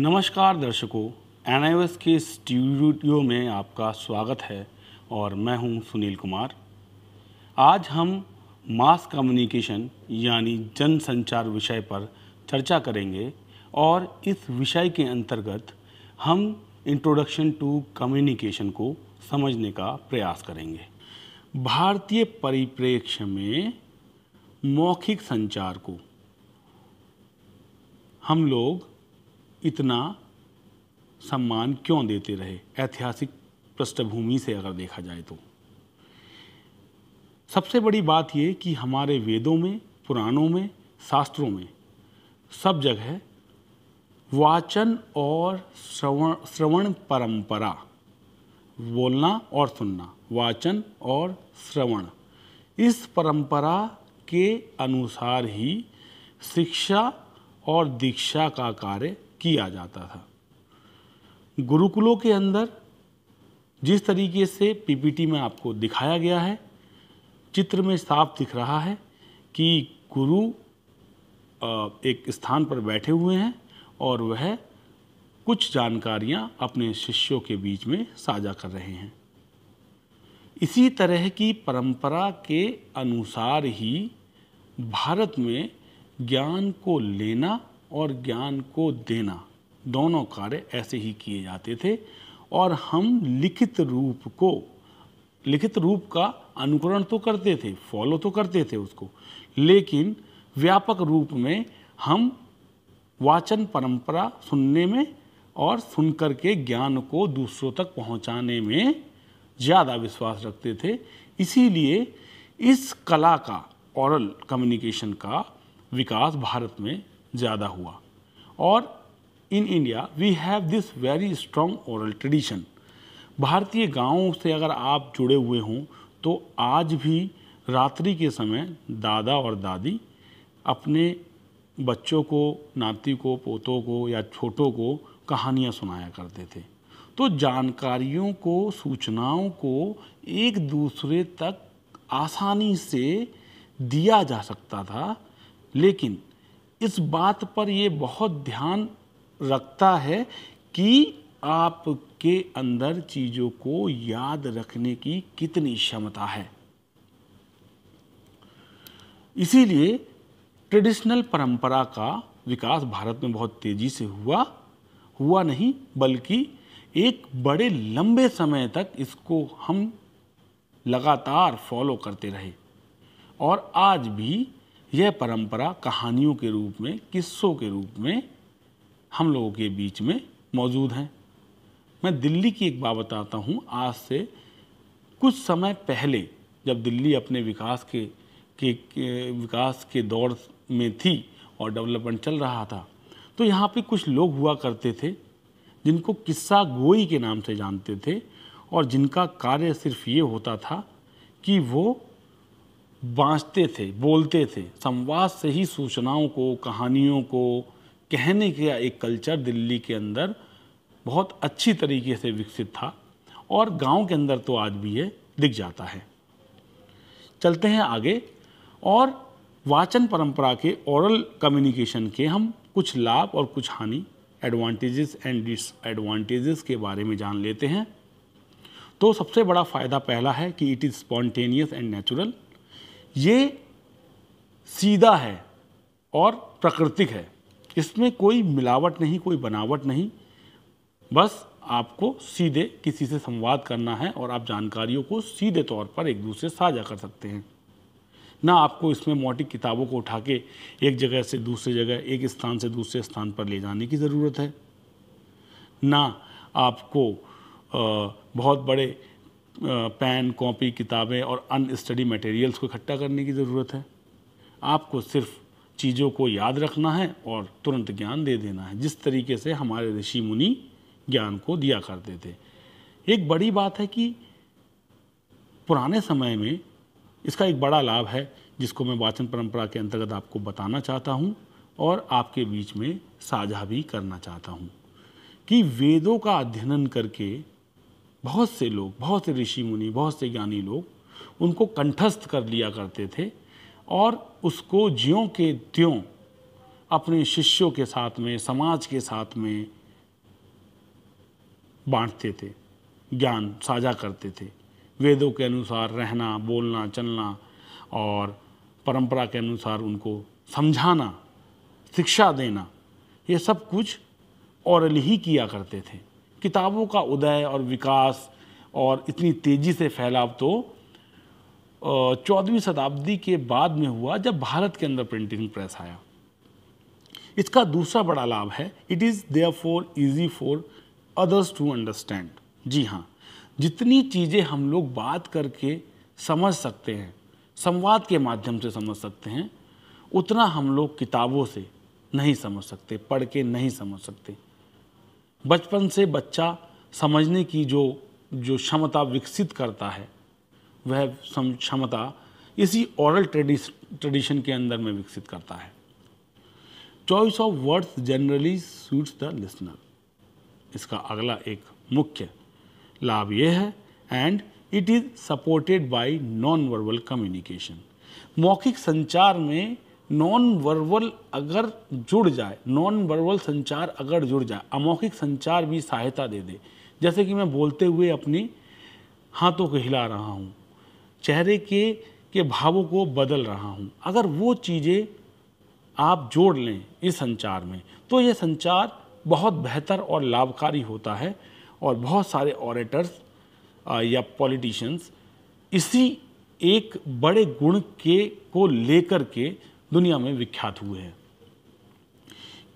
नमस्कार दर्शकों एन के स्टूडियो में आपका स्वागत है और मैं हूं सुनील कुमार आज हम मास कम्युनिकेशन यानी जनसंचार विषय पर चर्चा करेंगे और इस विषय के अंतर्गत हम इंट्रोडक्शन टू कम्युनिकेशन को समझने का प्रयास करेंगे भारतीय परिप्रेक्ष्य में मौखिक संचार को हम लोग इतना सम्मान क्यों देते रहे ऐतिहासिक पृष्ठभूमि से अगर देखा जाए तो सबसे बड़ी बात यह कि हमारे वेदों में पुराणों में शास्त्रों में सब जगह वाचन और श्रवण श्रवण परंपरा बोलना और सुनना वाचन और श्रवण इस परंपरा के अनुसार ही शिक्षा और दीक्षा का कार्य किया जाता था गुरुकुलों के अंदर जिस तरीके से पीपीटी में आपको दिखाया गया है चित्र में साफ दिख रहा है कि गुरु एक स्थान पर बैठे हुए हैं और वह कुछ जानकारियां अपने शिष्यों के बीच में साझा कर रहे हैं इसी तरह की परंपरा के अनुसार ही भारत में ज्ञान को लेना और ज्ञान को देना दोनों कार्य ऐसे ही किए जाते थे और हम लिखित रूप को लिखित रूप का अनुकरण तो करते थे फॉलो तो करते थे उसको लेकिन व्यापक रूप में हम वाचन परंपरा सुनने में और सुनकर के ज्ञान को दूसरों तक पहुंचाने में ज़्यादा विश्वास रखते थे इसीलिए इस कला का औरल कम्युनिकेशन का विकास भारत में ज़्यादा हुआ और in India we have this very strong oral tradition भारतीय गाँव से अगर आप जुड़े हुए हों तो आज भी रात्रि के समय दादा और दादी अपने बच्चों को नाती को पोतों को या छोटों को कहानियाँ सुनाया करते थे तो जानकारियों को सूचनाओं को एक दूसरे तक आसानी से दिया जा सकता था लेकिन इस बात पर ये बहुत ध्यान रखता है कि आपके अंदर चीज़ों को याद रखने की कितनी क्षमता है इसीलिए ट्रेडिशनल परंपरा का विकास भारत में बहुत तेज़ी से हुआ हुआ नहीं बल्कि एक बड़े लंबे समय तक इसको हम लगातार फॉलो करते रहे और आज भी यह परंपरा कहानियों के रूप में किस्सों के रूप में हम लोगों के बीच में मौजूद हैं मैं दिल्ली की एक बात बताता हूँ आज से कुछ समय पहले जब दिल्ली अपने विकास के, के, के विकास के दौर में थी और डेवलपमेंट चल रहा था तो यहाँ पे कुछ लोग हुआ करते थे जिनको किस्सा गोई के नाम से जानते थे और जिनका कार्य सिर्फ ये होता था कि वो बाँचते थे बोलते थे संवाद से ही सूचनाओं को कहानियों को कहने का एक कल्चर दिल्ली के अंदर बहुत अच्छी तरीके से विकसित था और गांव के अंदर तो आज भी ये दिख जाता है चलते हैं आगे और वाचन परंपरा के ओरल कम्युनिकेशन के हम कुछ लाभ और कुछ हानि एडवांटेजेस एंड डिसएडवांटेजेस के बारे में जान लेते हैं तो सबसे बड़ा फ़ायदा पहला है कि it is spontaneous and natural ये सीधा है और प्राकृतिक है इसमें कोई मिलावट नहीं कोई बनावट नहीं बस आपको सीधे किसी से संवाद करना है और आप जानकारियों को सीधे तौर पर एक दूसरे साझा कर सकते हैं ना आपको इसमें मोटी किताबों को उठा के एक जगह से दूसरे जगह एक स्थान से दूसरे स्थान पर ले जाने की ज़रूरत है ना आपको बहुत बड़े पेन कॉपी किताबें और अन स्टडी मटेरियल्स को इकट्ठा करने की ज़रूरत है आपको सिर्फ चीज़ों को याद रखना है और तुरंत ज्ञान दे देना है जिस तरीके से हमारे ऋषि मुनि ज्ञान को दिया करते थे एक बड़ी बात है कि पुराने समय में इसका एक बड़ा लाभ है जिसको मैं वाचन परंपरा के अंतर्गत आपको बताना चाहता हूँ और आपके बीच में साझा भी करना चाहता हूँ कि वेदों का अध्ययन करके बहुत से लोग बहुत से ऋषि मुनि बहुत से ज्ञानी लोग उनको कंठस्थ कर लिया करते थे और उसको ज्यों के त्यों अपने शिष्यों के साथ में समाज के साथ में बांटते थे ज्ञान साझा करते थे वेदों के अनुसार रहना बोलना चलना और परंपरा के अनुसार उनको समझाना शिक्षा देना ये सब कुछ औरल ही किया करते थे किताबों का उदय और विकास और इतनी तेज़ी से फैलाव तो चौदहवीं शताब्दी के बाद में हुआ जब भारत के अंदर प्रिंटिंग प्रेस आया इसका दूसरा बड़ा लाभ है it is therefore easy for others to understand जी हाँ जितनी चीज़ें हम लोग बात करके समझ सकते हैं संवाद के माध्यम से समझ सकते हैं उतना हम लोग किताबों से नहीं समझ सकते पढ़ के नहीं समझ सकते बचपन से बच्चा समझने की जो जो क्षमता विकसित करता है वह क्षमता इसी ओरल ट्रेडिशन के अंदर में विकसित करता है choice of words generally suits the listener इसका अगला एक मुख्य लाभ यह है and it is supported by non verbal communication मौखिक संचार में नॉन वर्बल अगर जुड़ जाए नॉन वर्बल संचार अगर जुड़ जाए अमौखिक संचार भी सहायता दे दे जैसे कि मैं बोलते हुए अपने हाथों को हिला रहा हूँ चेहरे के के भावों को बदल रहा हूँ अगर वो चीज़ें आप जोड़ लें इस संचार में तो ये संचार बहुत बेहतर और लाभकारी होता है और बहुत सारे ऑरेटर्स या पॉलिटिशियंस इसी एक बड़े गुण के को लेकर के दुनिया में विख्यात हुए हैं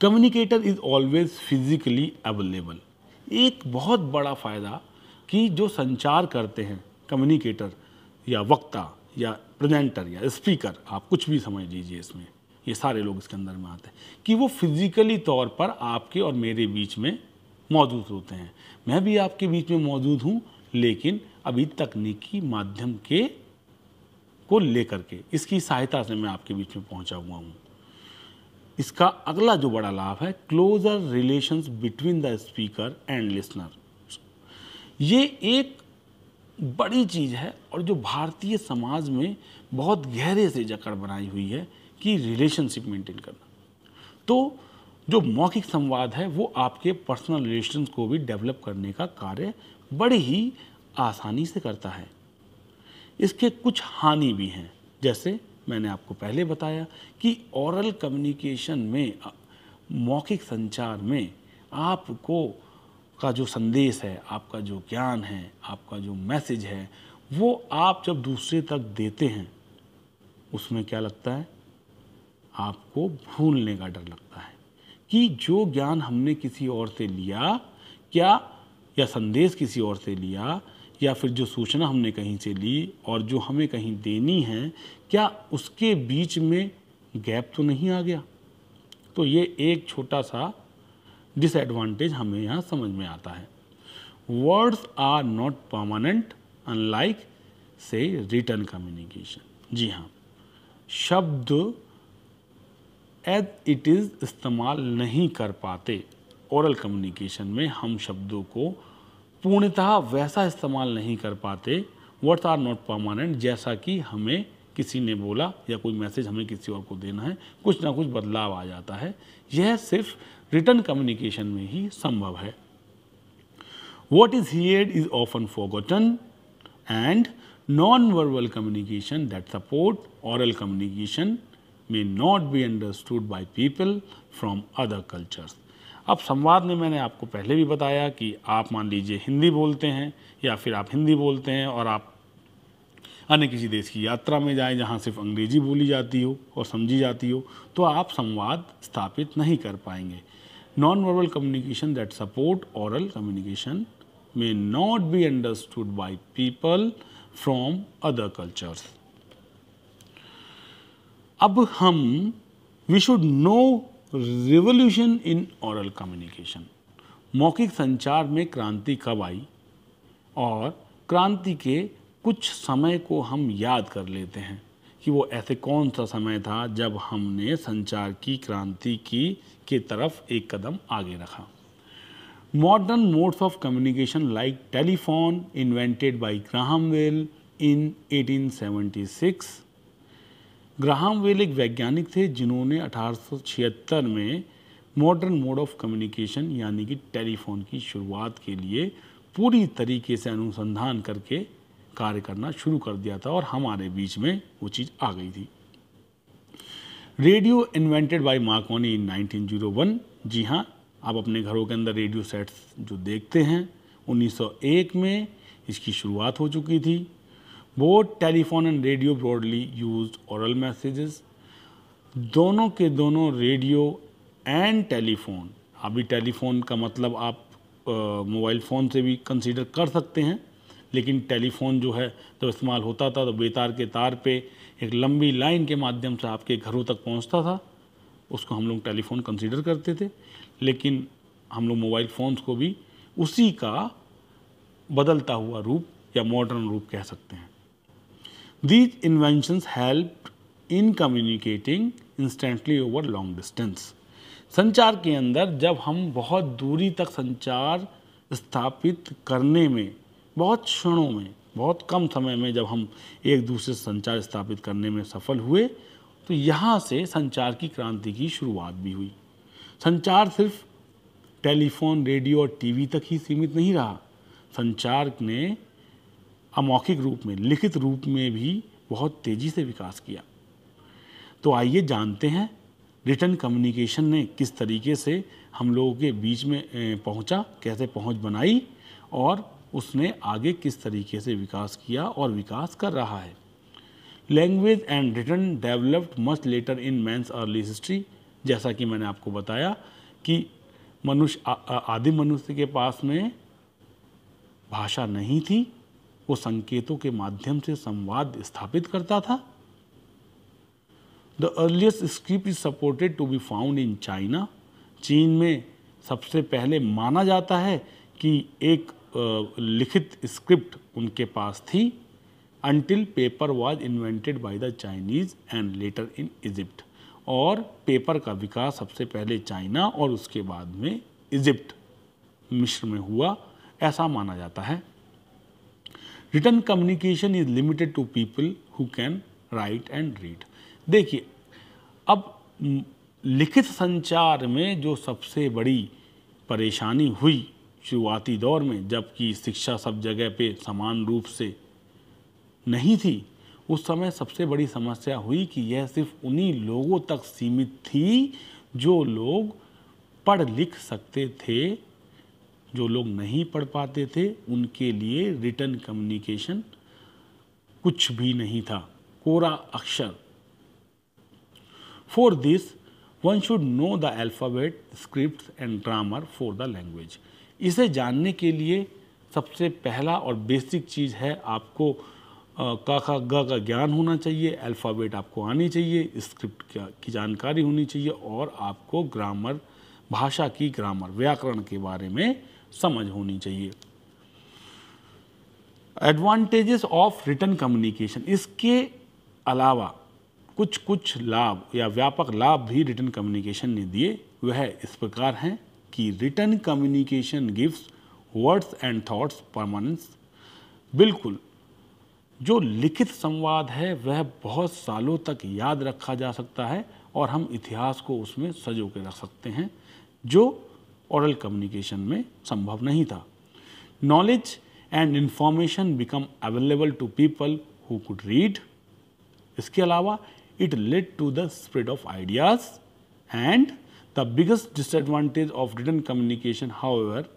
communicator is always physically available एक बहुत बड़ा फ़ायदा कि जो संचार करते हैं कम्युनिकेटर या वक्ता या प्रेजेंटर या स्पीकर आप कुछ भी समझ लीजिए इसमें ये सारे लोग इसके अंदर में आते हैं कि वो फिज़िकली तौर पर आपके और मेरे बीच में मौजूद होते हैं मैं भी आपके बीच में मौजूद हूँ लेकिन अभी तकनीकी माध्यम के को लेकर के इसकी सहायता से मैं आपके बीच में पहुंचा हुआ हूं इसका अगला जो बड़ा लाभ है closer relations between the speaker and listener ये एक बड़ी चीज़ है और जो भारतीय समाज में बहुत गहरे से जकड़ बनाई हुई है कि रिलेशनशिप मेंटेन करना तो जो मौखिक संवाद है वो आपके पर्सनल रिलेशन को भी डेवलप करने का कार्य बड़ी ही आसानी से करता है इसके कुछ हानि भी हैं जैसे मैंने आपको पहले बताया कि औरल कम्युनिकेशन में मौखिक संचार में आपको का जो संदेश है आपका जो ज्ञान है आपका जो मैसेज है वो आप जब दूसरे तक देते हैं उसमें क्या लगता है आपको भूलने का डर लगता है कि जो ज्ञान हमने किसी और से लिया क्या या संदेश किसी और से लिया या फिर जो सूचना हमने कहीं से ली और जो हमें कहीं देनी है क्या उसके बीच में गैप तो नहीं आ गया तो ये एक छोटा सा डिसएडवांटेज हमें यहाँ समझ में आता है words are not permanent unlike से रिटर्न कम्युनिकेशन जी हाँ शब्द एज इट इज़ इस्तेमाल नहीं कर पाते ओरल कम्युनिकेशन में हम शब्दों को पूर्णतः वैसा इस्तेमाल नहीं कर पाते वर्ड्स आर नॉट परमानेंट जैसा कि हमें किसी ने बोला या कोई मैसेज हमें किसी और को देना है कुछ ना कुछ बदलाव आ जाता है यह सिर्फ रिटर्न कम्युनिकेशन में ही संभव है what is heard is often forgotten and non verbal communication that support oral communication may not be understood by people from other cultures अब संवाद में मैंने आपको पहले भी बताया कि आप मान लीजिए हिंदी बोलते हैं या फिर आप हिंदी बोलते हैं और आप अन्य किसी देश की यात्रा में जाएं जहां सिर्फ अंग्रेजी बोली जाती हो और समझी जाती हो तो आप संवाद स्थापित नहीं कर पाएंगे non verbal communication that support oral communication may not be understood by people from other cultures अब हम we should know revolution in oral communication मौखिक संचार में क्रांति कब आई और क्रांति के कुछ समय को हम याद कर लेते हैं कि वो ऐसे कौन सा समय था जब हमने संचार की क्रांति की के तरफ एक कदम आगे रखा modern modes of communication like telephone invented by Graham Bell in 1876 Graham Bell एक वैज्ञानिक थे जिन्होंने अठारह में मॉडर्न मोड ऑफ कम्युनिकेशन यानी कि टेलीफोन की शुरुआत के लिए पूरी तरीके से अनुसंधान करके कार्य करना शुरू कर दिया था और हमारे बीच में वो चीज़ आ गई थी radio invented by Marconi in 1901 जी हाँ आप अपने घरों के अंदर रेडियो सेट्स जो देखते हैं 1901 में इसकी शुरुआत हो चुकी थी both telephone and radio broadly use oral messages दोनों के दोनों रेडियो एंड टेलीफोन अभी टेलीफोन का मतलब आप मोबाइल फ़ोन से भी कंसीडर कर सकते हैं लेकिन टेलीफोन जो है तो इस्तेमाल होता था तो बेतार के तार पे एक लंबी लाइन के माध्यम से आपके घरों तक पहुंचता था उसको हम लोग टेलीफोन कंसीडर करते थे लेकिन हम लोग मोबाइल फ़ोन्स को भी उसी का बदलता हुआ रूप या मॉडर्न रूप कह सकते हैं These inventions helped in communicating instantly over long distance. संचार के अंदर जब हम बहुत दूरी तक संचार स्थापित करने में बहुत क्षणों में बहुत कम समय में जब हम एक दूसरे से संचार स्थापित करने में सफल हुए तो यहाँ से संचार की क्रांति की शुरुआत भी हुई संचार सिर्फ टेलीफोन रेडियो और टीवी तक ही सीमित नहीं रहा संचार ने अमौखिक रूप में लिखित रूप में भी बहुत तेज़ी से विकास किया तो आइए जानते हैं रिटर्न कम्युनिकेशन ने किस तरीके से हम लोगों के बीच में पहुंचा कैसे पहुंच बनाई और उसने आगे किस तरीके से विकास किया और विकास कर रहा है language and written developed much later in man's early history जैसा कि मैंने आपको बताया कि मनुष्य आदि मनुष्य के पास में भाषा नहीं थी वो संकेतों के माध्यम से संवाद स्थापित करता था the earliest script is supported to be found in China चीन में सबसे पहले माना जाता है कि एक लिखित स्क्रिप्ट उनके पास थी until paper was invented by the Chinese and later in Egypt और पेपर का विकास सबसे पहले चाइना और उसके बाद में इजिप्ट मिश्र में हुआ ऐसा माना जाता है written communication is limited to people who can write and read देखिए अब लिखित संचार में जो सबसे बड़ी परेशानी हुई शुरुआती दौर में जबकि शिक्षा सब जगह पे समान रूप से नहीं थी उस समय सबसे बड़ी समस्या हुई कि यह सिर्फ उन्हीं लोगों तक सीमित थी जो लोग पढ़ लिख सकते थे जो लोग नहीं पढ़ पाते थे उनके लिए रिटर्न कम्युनिकेशन कुछ भी नहीं था कोरा अक्षर for this one should know the alphabet script and grammar for the language इसे जानने के लिए सबसे पहला और बेसिक चीज़ है आपको का का ग का ज्ञान होना चाहिए अल्फ़ाबेट आपको आनी चाहिए स्क्रिप्ट की जानकारी होनी चाहिए और आपको ग्रामर भाषा की ग्रामर व्याकरण के बारे में समझ होनी चाहिए एडवांटेजेस ऑफ रिटर्न कम्युनिकेशन इसके अलावा कुछ कुछ लाभ या व्यापक लाभ भी रिटर्न कम्युनिकेशन ने दिए वह इस प्रकार हैं कि written communication gives words and thoughts permanence बिल्कुल जो लिखित संवाद है वह बहुत सालों तक याद रखा जा सकता है और हम इतिहास को उसमें सजो के रख सकते हैं जो ओरल कम्युनिकेशन में संभव नहीं था knowledge and information become available to people who could read इसके अलावा it led to the spread of ideas and the biggest disadvantage of written communication however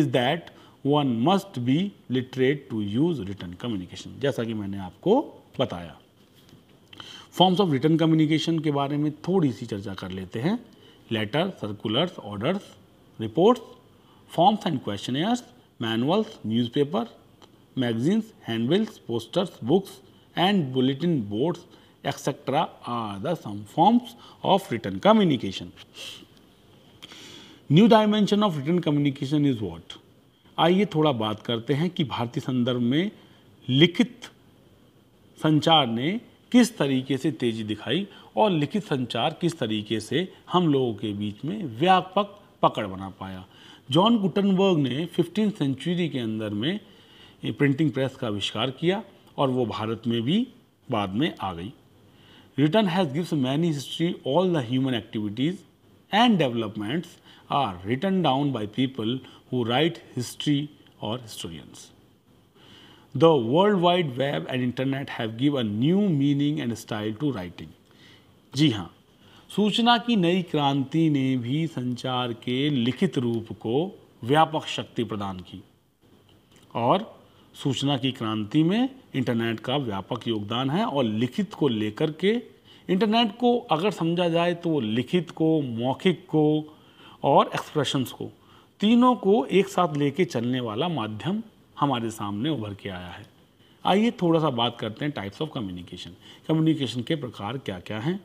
is that one must be literate to use written communication जैसा कि मैंने आपको बताया forms of written communication के बारे में थोड़ी सी चर्चा कर लेते हैं letter circulars orders reports, forms and questionnaires, manuals, newspaper, magazines, handbills, posters, books and bulletin boards etc. are the some forms of written communication. New dimension of written communication is what आइए थोड़ा बात करते हैं कि भारतीय संदर्भ में लिखित संचार ने किस तरीके से तेजी दिखाई और लिखित संचार किस तरीके से हम लोगों के बीच में व्यापक पकड़ बना पाया जॉन गुटनबर्ग ने फिफ्टीन सेंचुरी के अंदर में प्रिंटिंग प्रेस का आविष्कार किया और वो भारत में भी बाद में आ गई written has gives many history all the human activities and developments are written down by people who write history और historians the world wide web and internet have give a new meaning and style to writing जी हाँ सूचना की नई क्रांति ने भी संचार के लिखित रूप को व्यापक शक्ति प्रदान की और सूचना की क्रांति में इंटरनेट का व्यापक योगदान है और लिखित को लेकर के इंटरनेट को अगर समझा जाए तो लिखित को मौखिक को और एक्सप्रेशंस को तीनों को एक साथ लेके चलने वाला माध्यम हमारे सामने उभर के आया है आइए थोड़ा सा बात करते हैं टाइप्स ऑफ कम्युनिकेशन कम्युनिकेशन के प्रकार क्या क्या हैं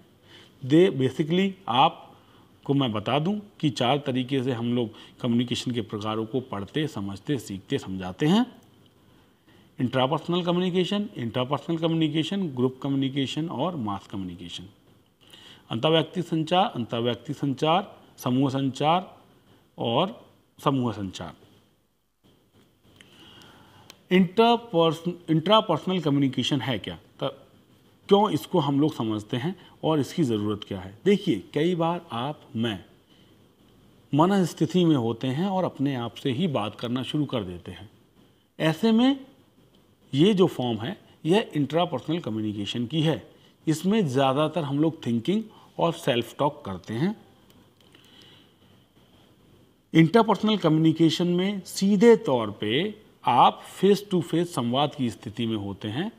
दे बेसिकली आप को मैं बता दूं कि चार तरीके से हम लोग कम्युनिकेशन के प्रकारों को पढ़ते समझते सीखते समझाते हैं intrapersonal communication intrapersonal communication group communication और मास कम्युनिकेशन अंतर्व्यक्ति संचार अंतर्व्यक्ति संचार समूह संचार और समूह संचार इंटरपर्सन इंट्रापर्सनल कम्युनिकेशन है क्या क्यों इसको हम लोग समझते हैं और इसकी ज़रूरत क्या है देखिए कई बार आप मैं मन स्थिति में होते हैं और अपने आप से ही बात करना शुरू कर देते हैं ऐसे में ये जो फॉर्म है यह इंट्रापर्सनल कम्युनिकेशन की है इसमें ज़्यादातर हम लोग थिंकिंग और सेल्फ टॉक करते हैं इंटरपर्सनल कम्युनिकेशन में सीधे तौर पे आप फेस टू फेस संवाद की स्थिति में होते हैं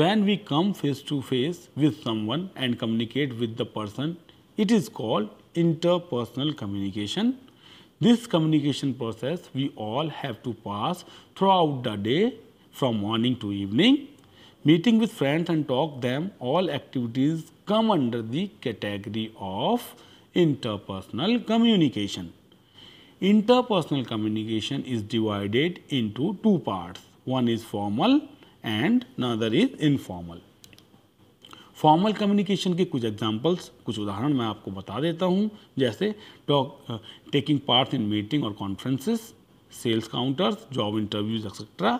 when we come face to face with someone and communicate with the person, it is called interpersonal communication. This communication process we all have to pass throughout the day from morning to evening. Meeting with friends and talk them all activities come under the category of interpersonal communication. Interpersonal communication is divided into two parts. One is formal and another is informal formal communication के कुछ examples कुछ उदाहरण मैं आपको बता देता हूं जैसे talk taking part in meeting और conferences sales counters job interviews etcetera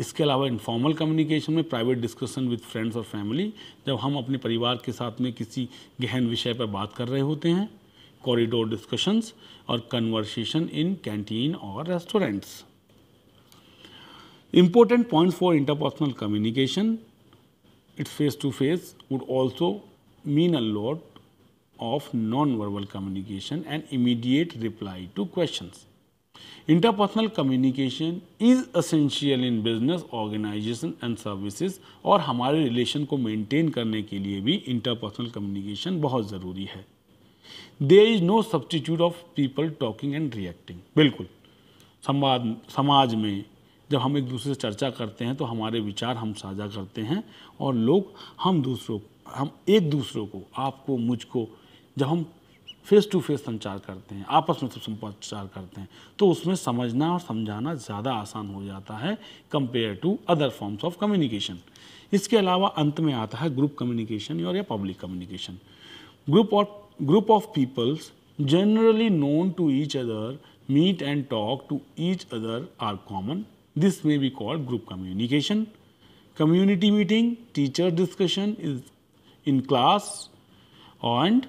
इसके अलावा इनफॉर्मल कम्युनिकेशन में प्राइवेट डिस्कशन विद फ्रेंड्स और फैमिली जब हम अपने परिवार के साथ में किसी गहन विषय पर बात कर रहे होते हैं कॉरिडोर डिस्कशंस और कन्वर्सेशन इन कैंटीन और restaurants Important points for interpersonal communication, its face to face would also mean a lot of non-verbal communication and immediate reply to questions. Interpersonal communication is essential in business, organization and services aur hamare relation ko maintain karne ke liye bhi interpersonal communication bahut zaruri hai there is no substitute of people talking and reacting bilkul samaj samaj mein जब हम एक दूसरे से चर्चा करते हैं तो हमारे विचार हम साझा करते हैं और लोग हम दूसरों हम एक दूसरों को आपको मुझको जब हम फेस टू फेस संचार करते हैं आपस में संचार करते हैं तो उसमें समझना और समझाना ज़्यादा आसान हो जाता है compare to other forms of communication इसके अलावा अंत में आता है ग्रुप कम्युनिकेशन और या पब्लिक कम्युनिकेशन ग्रुप और group of peoples generally known to each other meet and talk to each other are common This may be called group communication. Community meeting, teacher discussion is in class and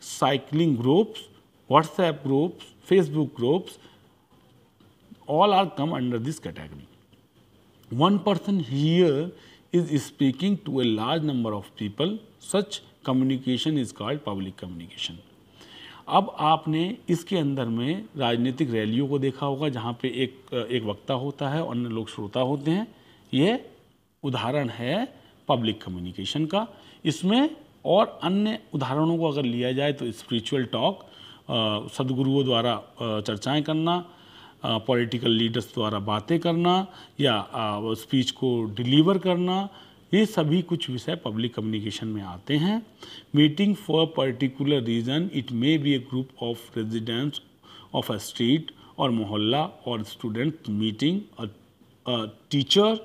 cycling groups, WhatsApp groups, Facebook groups all are come under this category. One person here is speaking to a large number of people such communication is called public communication. अब आपने इसके अंदर में राजनीतिक रैलियों को देखा होगा जहाँ पे एक एक वक्ता होता है अन्य लोग श्रोता होते हैं ये उदाहरण है पब्लिक कम्युनिकेशन का इसमें और अन्य उदाहरणों को अगर लिया जाए तो स्पिरिचुअल टॉक सदगुरुओं द्वारा चर्चाएं करना पॉलिटिकल लीडर्स द्वारा बातें करना या स्पीच को डिलीवर करना ये सभी कुछ विषय पब्लिक कम्युनिकेशन में आते हैं meeting for particular reason it may be a group of residents of a street और मोहल्ला और स्टूडेंट मीटिंग टीचर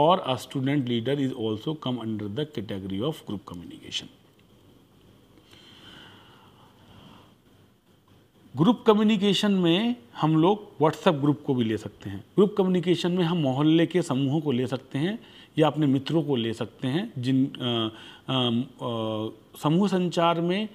और a student leader is also come under the category of group communication group communication में हम लोग WhatsApp group को भी ले सकते हैं ग्रुप कम्युनिकेशन में हम मोहल्ले के समूहों को ले सकते हैं या अपने मित्रों को ले सकते हैं जिन समूह संचार में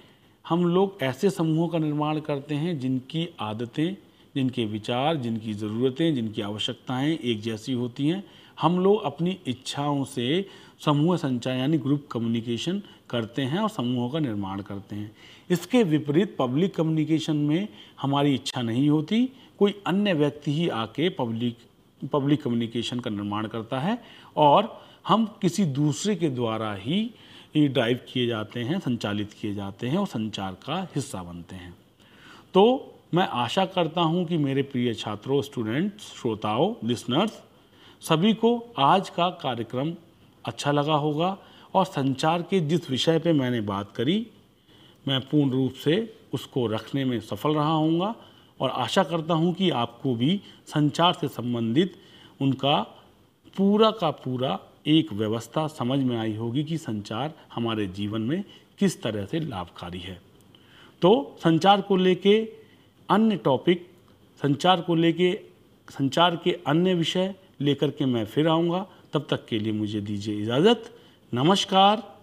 हम लोग ऐसे समूहों का निर्माण करते हैं जिनकी आदतें जिनके विचार जिनकी ज़रूरतें जिनकी आवश्यकताएं एक जैसी होती हैं हम लोग अपनी इच्छाओं से समूह संचार यानी ग्रुप कम्युनिकेशन करते हैं और समूहों का निर्माण करते हैं इसके विपरीत पब्लिक कम्युनिकेशन में हमारी इच्छा नहीं होती कोई अन्य व्यक्ति ही आके पब्लिक पब्लिक कम्युनिकेशन का निर्माण करता है और हम किसी दूसरे के द्वारा ही ड्राइव किए जाते हैं संचालित किए जाते हैं और संचार का हिस्सा बनते हैं तो मैं आशा करता हूं कि मेरे प्रिय छात्रों स्टूडेंट्स श्रोताओं लिसनर्स सभी को आज का कार्यक्रम अच्छा लगा होगा और संचार के जिस विषय पे मैंने बात करी मैं पूर्ण रूप से उसको रखने में सफल रहा हूँगा और आशा करता हूँ कि आपको भी संचार से संबंधित उनका पूरा का पूरा एक व्यवस्था समझ में आई होगी कि संचार हमारे जीवन में किस तरह से लाभकारी है तो संचार को लेके अन्य टॉपिक संचार को लेके संचार के अन्य विषय लेकर के मैं फिर आऊँगा तब तक के लिए मुझे दीजिए इजाज़त नमस्कार